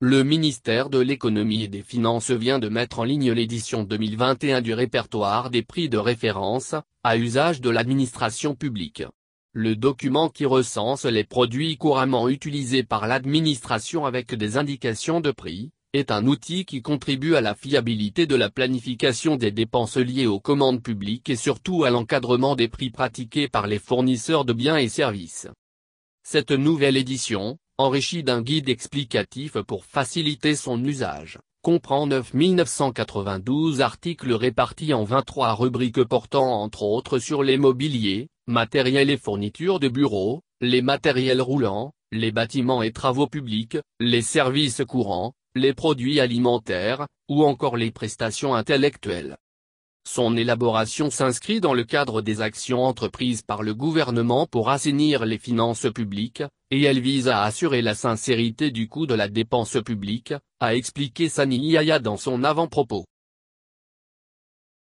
Le ministère de l'Économie et des Finances vient de mettre en ligne l'édition 2021 du répertoire des prix de référence, à usage de l'administration publique. Le document qui recense les produits couramment utilisés par l'administration avec des indications de prix, est un outil qui contribue à la fiabilité de la planification des dépenses liées aux commandes publiques et surtout à l'encadrement des prix pratiqués par les fournisseurs de biens et services. Cette nouvelle édition, enrichi d'un guide explicatif pour faciliter son usage, comprend 9992 articles répartis en 23 rubriques portant entre autres sur les mobiliers, matériel et fournitures de bureaux, les matériels roulants, les bâtiments et travaux publics, les services courants, les produits alimentaires, ou encore les prestations intellectuelles. Son élaboration s'inscrit dans le cadre des actions entreprises par le gouvernement pour assainir les finances publiques, et elle vise à assurer la sincérité du coût de la dépense publique, a expliqué Sani Yaya dans son avant-propos.